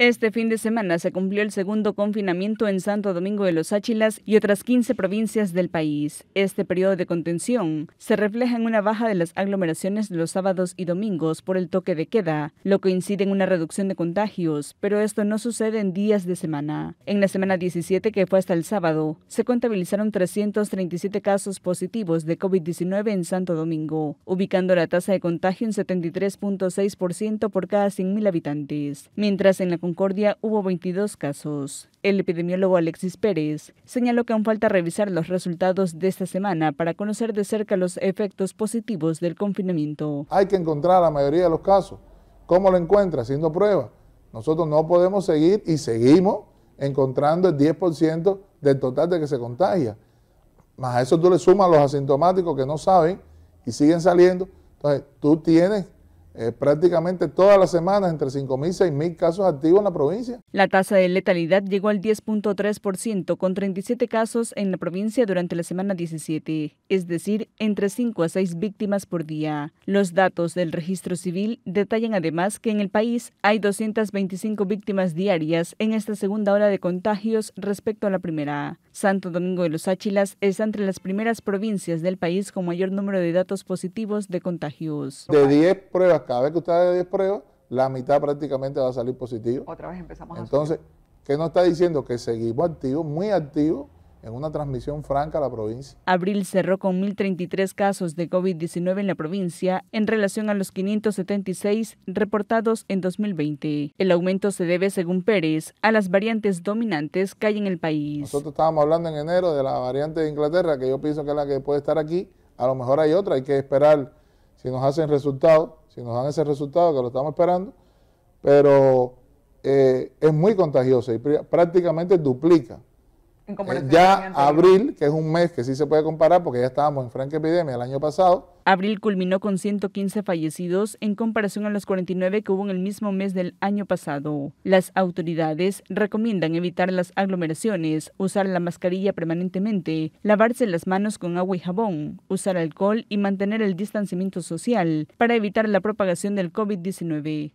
Este fin de semana se cumplió el segundo confinamiento en Santo Domingo de los Áchilas y otras 15 provincias del país. Este periodo de contención se refleja en una baja de las aglomeraciones de los sábados y domingos por el toque de queda, lo que incide en una reducción de contagios, pero esto no sucede en días de semana. En la semana 17, que fue hasta el sábado, se contabilizaron 337 casos positivos de COVID-19 en Santo Domingo, ubicando la tasa de contagio en 73.6% por cada 100.000 habitantes, mientras en la Concordia hubo 22 casos. El epidemiólogo Alexis Pérez señaló que aún falta revisar los resultados de esta semana para conocer de cerca los efectos positivos del confinamiento. Hay que encontrar la mayoría de los casos. ¿Cómo lo encuentra? Haciendo pruebas. Nosotros no podemos seguir y seguimos encontrando el 10% del total de que se contagia. Más a eso tú le sumas los asintomáticos que no saben y siguen saliendo. Entonces, tú tienes eh, prácticamente todas las semanas entre 5.000 y 6.000 casos activos en la provincia. La tasa de letalidad llegó al 10.3% con 37 casos en la provincia durante la semana 17, es decir, entre 5 a 6 víctimas por día. Los datos del registro civil detallan además que en el país hay 225 víctimas diarias en esta segunda hora de contagios respecto a la primera. Santo Domingo de los Áchilas es entre las primeras provincias del país con mayor número de datos positivos de contagios. De 10 pruebas cada vez que usted haga 10 pruebas, la mitad prácticamente va a salir positiva. Otra vez empezamos Entonces, ¿qué nos está diciendo? Que seguimos activos, muy activos, en una transmisión franca a la provincia. Abril cerró con 1.033 casos de COVID-19 en la provincia en relación a los 576 reportados en 2020. El aumento se debe, según Pérez, a las variantes dominantes que hay en el país. Nosotros estábamos hablando en enero de la variante de Inglaterra, que yo pienso que es la que puede estar aquí. A lo mejor hay otra, hay que esperar si nos hacen resultado, si nos dan ese resultado que lo estamos esperando, pero eh, es muy contagiosa y prácticamente duplica eh, ya abril, que es un mes que sí se puede comparar porque ya estábamos en franca epidemia el año pasado. Abril culminó con 115 fallecidos en comparación a los 49 que hubo en el mismo mes del año pasado. Las autoridades recomiendan evitar las aglomeraciones, usar la mascarilla permanentemente, lavarse las manos con agua y jabón, usar alcohol y mantener el distanciamiento social para evitar la propagación del COVID-19.